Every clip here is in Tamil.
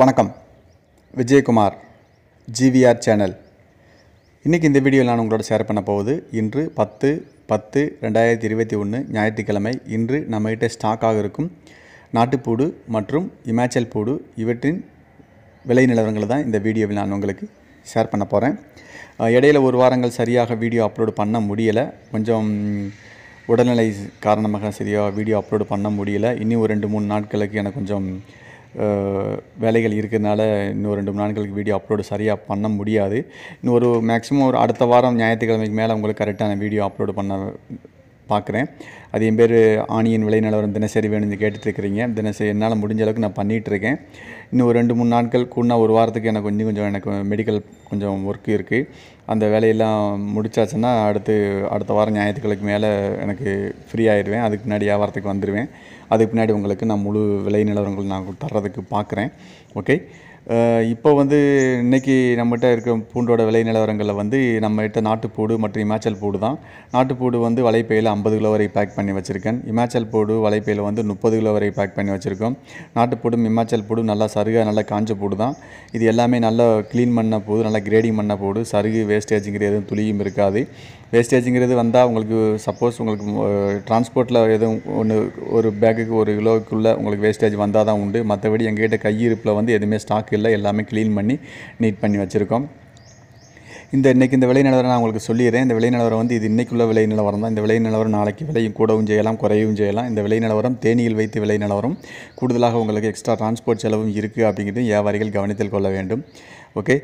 வணக்கம் விஜயகுமார் ஜிவிஆர் சேனல் இன்றைக்கி இந்த வீடியோவில் நான் உங்களோட ஷேர் பண்ண போகுது இன்று பத்து பத்து ரெண்டாயிரத்தி இருபத்தி ஒன்று ஞாயிற்றுக்கிழமை இன்று நம்மகிட்ட ஸ்டாக்காக இருக்கும் நாட்டுப்பூடு மற்றும் இமாச்சல் பூடு இவற்றின் விலை நிலவரங்களை தான் இந்த வீடியோவில் நான் உங்களுக்கு ஷேர் பண்ண போகிறேன் இடையில ஒரு வாரங்கள் சரியாக வீடியோ அப்லோடு பண்ண முடியலை கொஞ்சம் உடல்நிலை காரணமாக சரியாக வீடியோ அப்லோடு பண்ண முடியல இன்னும் ஒரு ரெண்டு மூணு நாட்களுக்கு எனக்கு கொஞ்சம் வேலைகள் இருக்கிறதுனால இன்னும் ரெண்டு மூணு நாட்களுக்கு வீடியோ அப்லோடு சரியாக பண்ண முடியாது இன்னும் ஒரு மேக்ஸிமம் ஒரு அடுத்த வாரம் ஞாயிற்றுக்கிழமைக்கு மேலே உங்களுக்கு கரெக்டான வீடியோ அப்லோடு பண்ண பார்க்குறேன் அது என் பேர் ஆணியின் விளை நிலவரம் தினசரி வேணும்னு கேட்டுட்ருக்கிறீங்க தினசரி என்னால் முடிஞ்ச அளவுக்கு நான் பண்ணிகிட்ருக்கேன் இன்னும் ஒரு ரெண்டு மூணு நாட்கள் கூடனா ஒரு வாரத்துக்கு எனக்கு கொஞ்சம் கொஞ்சம் எனக்கு மெடிக்கல் கொஞ்சம் ஒர்க்கு இருக்குது அந்த வேலையெல்லாம் முடிச்சாச்சுன்னா அடுத்து அடுத்த வாரம் ஞாயிற்றுக்கிழக்கு மேலே எனக்கு ஃப்ரீ ஆயிடுவேன் அதுக்கு முன்னாடி வியாபாரத்துக்கு வந்துடுவேன் அதுக்கு பின்னாடி உங்களுக்கு நான் முழு விலை நிலவரங்கள் நான் தர்றதுக்கு பார்க்குறேன் ஓகே இப்போ வந்து இன்றைக்கி நம்மகிட்ட இருக்க பூண்டோட விலை நிலவரங்களில் வந்து நம்மகிட்ட நாட்டுப்பூடு மற்றும் இமாச்சல் பூடு தான் நாட்டுப்பூடு வந்து வலைப்பையில் ஐம்பது கிலோ வரை பேக் பண்ணி வச்சுருக்கேன் இமாச்சல் பூடு வலைப்பையில் வந்து முப்பது கிலோ வரை பேக் பண்ணி வச்சுருக்கோம் நாட்டுப்பூடும் இமாச்சல் பூடும் நல்லா சருக நல்லா காஞ்ச பூடு தான் இது எல்லாமே நல்லா க்ளீன் பண்ண போது நல்லா கிரேடிங் பண்ண போடு சருகு வேஸ்டேஜுங்கிற எதுவும் துளியும் இருக்காது வேஸ்டேஜுங்கிறது வந்தால் உங்களுக்கு சப்போஸ் உங்களுக்கு டிரான்ஸ்போர்ட்டில் எதுவும் ஒன்று ஒரு பேக்குக்கு ஒரு கிலோவுக்குள்ளே உங்களுக்கு வேஸ்டேஜ் வந்தால் தான் உண்டு மற்றபடி எங்ககிட்ட கையிருப்பில் வந்து எதுவுமே ஸ்டாக் இல்லை எல்லாமே க்ளீன் பண்ணி நீட் பண்ணி வச்சுருக்கோம் இந்த இன்றைக்கி இந்த விலை நிலவரம் நான் உங்களுக்கு சொல்லிடுறேன் இந்த விலை நிலவரம் வந்து இது இன்றைக்குள்ள விலை நிலவரம் தான் இந்த விலை நிலவரம் நாளைக்கு விலையும் கூடவும் செய்யலாம் குறையவும் செய்யலாம் இந்த விலை நிலவரம் தேனியில் வைத்து விலை நிலவரம் கூடுதலாக உங்களுக்கு எக்ஸ்ட்ரா டிரான்ஸ்போர்ட் செலவும் இருக்குது அப்படிங்கிறது வியாபாரிகள் கவனத்தில் கொள்ள வேண்டும் ஓகே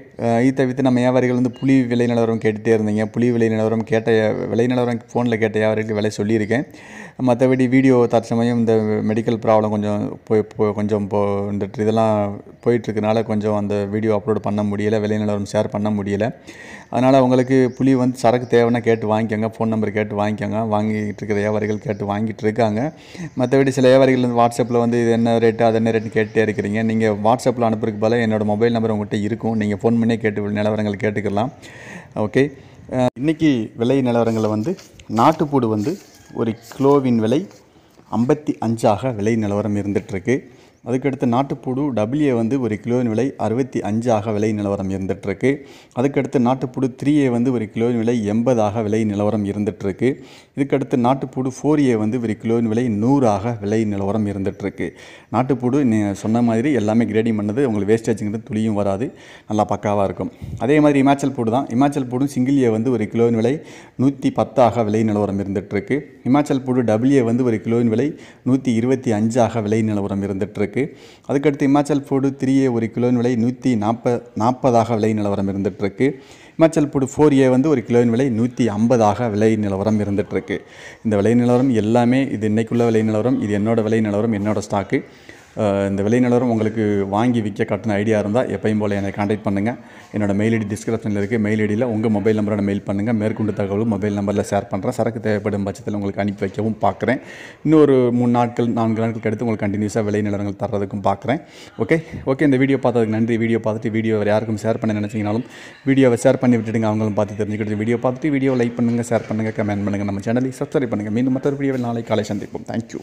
இது தவிர்த்து நம்ம வியாபாரிகள் வந்து புளி விலை நிலவரம் கேட்டுகிட்டே இருந்தீங்க புளி விலை நிலவரம் கேட்ட விலை நிலவரம் ஃபோனில் கேட்ட வியாபாரிகளுக்கு விலை சொல்லியிருக்கேன் மற்றபடி வீடியோ தற்சமயம் இந்த மெடிக்கல் ப்ராப்ளம் கொஞ்சம் போய் போ கொஞ்சம் போ இந்த இதெல்லாம் போயிட்டுருக்கனால கொஞ்சம் அந்த வீடியோ அப்லோட் பண்ண முடியலை விலை நிலவரம் ஷேர் பண்ண முடியலை அதனால் உங்களுக்கு புளி வந்து சரக்கு தேவைன்னா கேட்டு வாங்கிக்கோங்க ஃபோன் நம்பர் கேட்டு வாங்கிக்கோங்க வாங்கிட்டு இருக்கிற வியாபாரிகள் கேட்டு வாங்கிட்டு இருக்காங்க மற்றபடி சில வியாபாரிகள் வந்து வாட்ஸ்அப்பில் வந்து இது என்ன ரேட்டு அது என்ன ரேட்டுன்னு கேட்டே இருக்கிறீங்க நீங்கள் வாட்ஸ்அப்பில் அனுப்புறதுக்கு பதிலாக என்னோடய மொபைல் நம்பர் உங்கள்கிட்ட இருக்கும் நீங்கள் ஃபோன் பண்ணி கேட்டு நிலவரங்கள் கேட்டுக்கலாம் ஓகே இன்றைக்கி விலை நிலவரங்களில் வந்து நாட்டுப்பூடு வந்து ஒரு கிலோவின் விலை ஐம்பத்தி அஞ்சாக விலை நிலவரம் இருந்துகிட்ருக்கு அதுக்கடுத்து நாட்டுப்புழு டபிள்யூஏ வந்து ஒரு கிலோவின் விலை அறுபத்தி அஞ்சாக விலை நிலவரம் இருந்துகிட்ருக்கு அதுக்கடுத்து நாட்டுப்புழு த்ரீ ஏ வந்து ஒரு கிலோவின் விலை எண்பதாக விலை நிலவரம் இருந்துகிட்ருக்கு இதுக்கடுத்து நாட்டுப்புழு ஃபோர் ஏ வந்து ஒரு கிலோவின் விலை நூறாக விலை நிலவரம் இருந்துகிட்ருக்கு நாட்டுப்புழு நீ சொன்ன மாதிரி எல்லாமே கிரேடிங் பண்ணது உங்களுக்கு வேஸ்டேஜுங்கிறது துளியும் வராது நல்லா பக்காவாக இருக்கும் அதே மாதிரி இமாச்சல் பூடு தான் இமாச்சல் பூடும் சிங்கிள் ஏ வந்து ஒரு கிலோவின் விலை நூற்றி பத்தாக விலை நிலவரம் இருந்துகிட்ருக்கு இமாச்சல் பூடு டபிள்யூ வந்து ஒரு கிலோவின் விலை நூற்றி இருபத்தி அஞ்சாக விலை நிலவரம் இருந்துகிட்ருக்கு இருக்குது அதுக்கடுத்து இமாச்சல் ஃபோர்டு த்ரீ ஏ ஒரு கிலோவின் விலை நூற்றி நாற்ப நாற்பதாக விலை நிலவரம் இருந்துகிட்ருக்கு இமாச்சல் ஃபோர்டு ஃபோர் ஏ வந்து ஒரு கிலோவின் விலை நூற்றி ஐம்பதாக விலை நிலவரம் இருந்துகிட்ருக்கு இந்த விலை நிலவரம் எல்லாமே இது இன்றைக்குள்ள விலை நிலவரம் இது என்னோடய விலை நிலவரம் என்னோடய ஸ்டாக்கு இந்த விளைநிலரும் உங்களுக்கு வாங்கி விற்க கட்டின ஐடியா இருந்தால் எப்பயும் போல் என்னை காண்டாக்ட் பண்ணுங்கள் என்னோடய மெயில் ஐடி டிஸ்கிரிப்ஷனில் இருக்குது மெயில் ஐடியில் உங்கள் மொபைல் நம்பரோட மெயில் பண்ணுங்கள் மேற்கொண்டு தகவலும் மொபைல் நம்பரில் ஷேர் பண்ணுறேன் சரக்கு தேவைப்படும் பட்சத்தில் உங்களுக்கு அனுப்பி வைக்கவும் பார்க்குறேன் இன்னொரு மூணு நாட்கள் நான்கு நாட்களுக்கு அடுத்து உங்களுக்கு கண்டினியூஸாக விளைநிலங்கள் தர்றதுக்கும் பார்க்குறேன் ஓகே ஓகே இந்த வீடியோ பார்த்ததுக்கு நன்றி வீடியோ பார்த்துட்டு வீடியோ யாருக்கும் ஷேர் பண்ண நினச்சிங்கனாலும் வீடியோவை ஷேர் பண்ணி விட்டுடுங்க அவங்களும் பார்த்து தெரிஞ்சுக்கிட்டு வீடியோ பார்த்துட்டு வீடியோ லைக் பண்ணுங்கள் ஷேர் பண்ணுங்கள் கமெண்ட் பண்ணுங்கள் நம்ம சேனலை சப்ஸ்கிரைப் பண்ணுங்கள் மீண்டும் மற்றொரு வீடியோவில் நாளை காலை சந்திப்போம் தேங்க்யூ